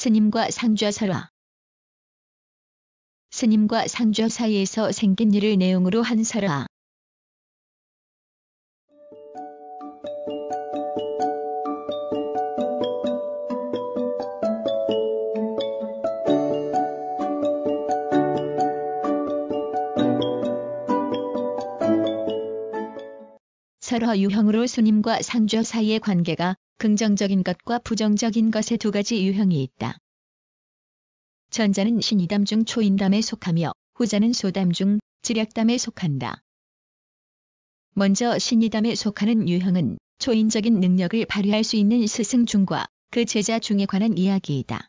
스님과 상좌 설화 스님과 상좌 사이에서 생긴 일을 내용으로 한 설화 설화 유형으로 스님과 상좌 사이의 관계가 긍정적인 것과 부정적인 것의 두 가지 유형이 있다. 전자는 신이담 중 초인담에 속하며 후자는 소담 중 지략담에 속한다. 먼저 신이담에 속하는 유형은 초인적인 능력을 발휘할 수 있는 스승 중과 그 제자 중에 관한 이야기이다.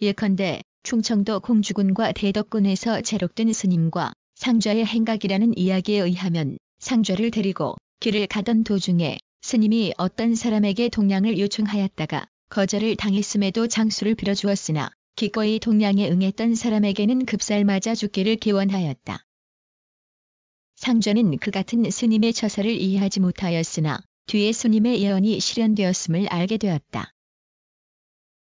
예컨대 충청도 공주군과 대덕군에서 재록된 스님과 상좌의 행각이라는 이야기에 의하면 상좌를 데리고 길을 가던 도중에 스님이 어떤 사람에게 동량을 요청하였다가 거절을 당했음에도 장수를 빌어주었으나 기꺼이 동량에 응했던 사람에게는 급살 맞아 죽기를 기원하였다. 상전은 그 같은 스님의 처사를 이해하지 못하였으나 뒤에 스님의 예언이 실현되었음을 알게 되었다.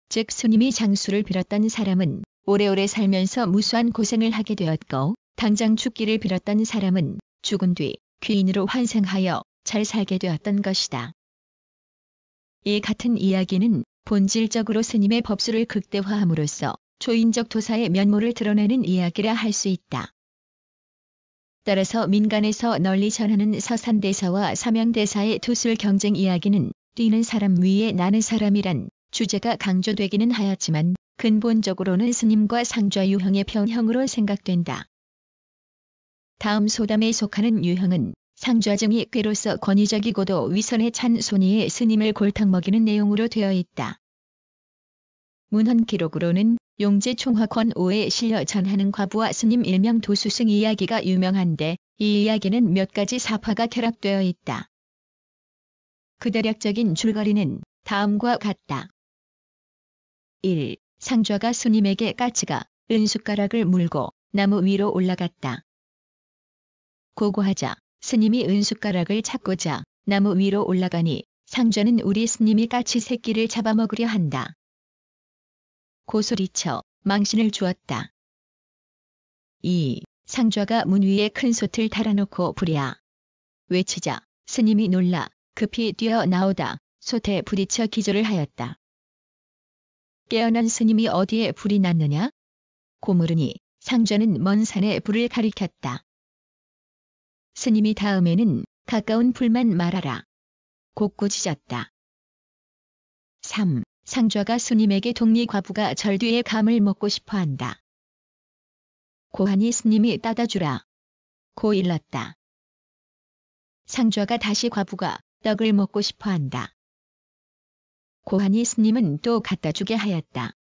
즉 스님이 장수를 빌었던 사람은 오래오래 살면서 무수한 고생을 하게 되었고 당장 죽기를 빌었던 사람은 죽은 뒤 귀인으로 환생하여 잘 살게 되었던 것이다. 이 같은 이야기는 본질적으로 스님의 법수를 극대화함으로써 초인적 도사의 면모를 드러내는 이야기라 할 수 있다. 따라서 민간에서 널리 전하는 서산대사와 삼양대사의 투술 경쟁 이야기는 뛰는 사람 위에 나는 사람이란 주제가 강조되기는 하였지만 근본적으로는 스님과 상좌 유형의 변형으로 생각된다. 다음 소담에 속하는 유형은 상좌정이 꾀로서 권위적이고도 위선에 찬 손이의 스님을 골탕 먹이는 내용으로 되어 있다. 문헌 기록으로는 용제 총화권 5에 실려 전하는 과부와 스님 일명 도수승 이야기가 유명한데 이 이야기는 몇 가지 사파가 결합되어 있다. 그 대략적인 줄거리는 다음과 같다. 1. 상좌가 스님에게 까치가 은숟가락을 물고 나무 위로 올라갔다. 고고하자 스님이 은숟가락을 찾고자 나무 위로 올라가니 상좌는 우리 스님이 까치 새끼를 잡아먹으려 한다. 고소리쳐 망신을 주었다. 2. 상좌가 문 위에 큰 솥을 달아놓고 부랴. 외치자 스님이 놀라 급히 뛰어나오다 솥에 부딪혀 기절을 하였다. 깨어난 스님이 어디에 불이 났느냐? 고물으니 상좌는 먼 산에 불을 가리켰다. 스님이 다음에는 가까운 불만 말하라. 곧구짖었다 3. 상좌가 스님에게 독립과부가 절뒤에 감을 먹고 싶어 한다. 고하니 스님이 따다 주라. 고 일렀다. 상좌가 다시 과부가 떡을 먹고 싶어 한다. 고하니 스님은 또 갖다 주게 하였다.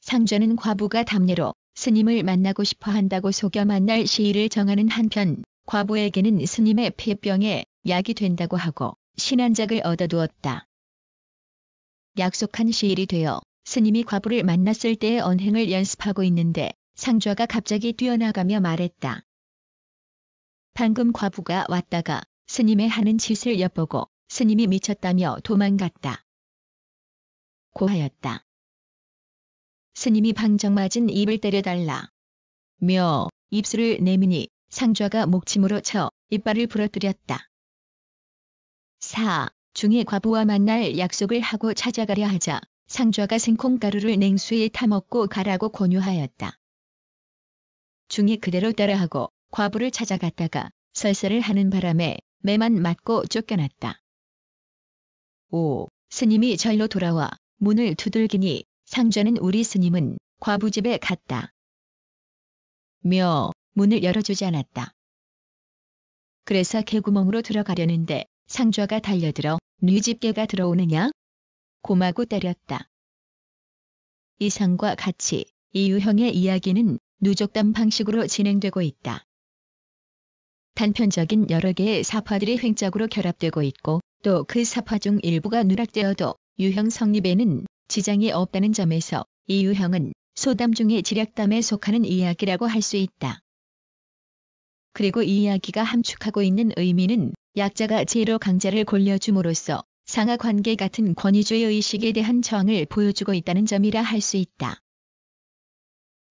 상좌는 과부가 담례로 스님을 만나고 싶어 한다고 속여 만날 시일을 정하는 한편 과부에게는 스님의 폐병에 약이 된다고 하고 신한작을 얻어두었다. 약속한 시일이 되어 스님이 과부를 만났을 때의 언행을 연습하고 있는데 상좌가 갑자기 뛰어나가며 말했다. 방금 과부가 왔다가 스님의 하는 짓을 엿보고 스님이 미쳤다며 도망갔다. 고하였다. 스님이 방정 맞은 입을 때려달라. 며 입술을 내미니 상좌가 목침으로 쳐 이빨을 부러뜨렸다. 4. 중의 과부와 만날 약속을 하고 찾아가려 하자 상좌가 생콩가루를 냉수에 타먹고 가라고 권유하였다. 중이 그대로 따라하고 과부를 찾아갔다가 설사를 하는 바람에 매만 맞고 쫓겨났다. 5. 스님이 절로 돌아와 문을 두들기니 상좌는 우리 스님은 과부집에 갔다. 며 문을 열어주지 않았다. 그래서 개구멍으로 들어가려는데 상좌가 달려들어 뉘 집게가 들어오느냐? 고마고 때렸다. 이상과 같이 이유형의 이야기는 누적담 방식으로 진행되고 있다. 단편적인 여러 개의 사파들이 횡작으로 결합되고 있고 또 그 사파 중 일부가 누락되어도 유형 성립에는 지장이 없다는 점에서 이 유형은 소담 중의 지략담에 속하는 이야기라고 할 수 있다. 그리고 이 이야기가 함축하고 있는 의미는 약자가 제로 강자를 골려줌으로써 상하 관계 같은 권위주의 의식에 대한 저항을 보여주고 있다는 점이라 할 수 있다.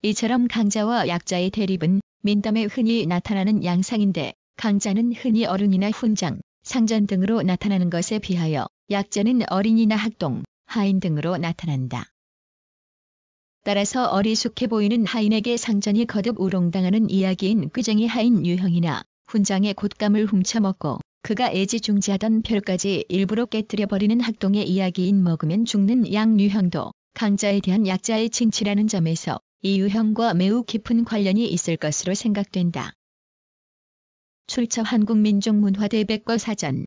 이처럼 강자와 약자의 대립은 민담에 흔히 나타나는 양상인데 강자는 흔히 어른이나 훈장, 상전 등으로 나타나는 것에 비하여 약자는 어린이나 학동, 하인 등으로 나타난다. 따라서 어리숙해 보이는 하인에게 상전이 거듭 우롱당하는 이야기인 꾀쟁이 하인 유형이나 훈장의 곶감을 훔쳐먹고 그가 애지중지하던 별까지 일부러 깨뜨려버리는 학동의 이야기인 먹으면 죽는 양 유형도 강자에 대한 약자의 칭치라는 점에서 이 유형과 매우 깊은 관련이 있을 것으로 생각된다. 출처 한국민족문화대백과 사전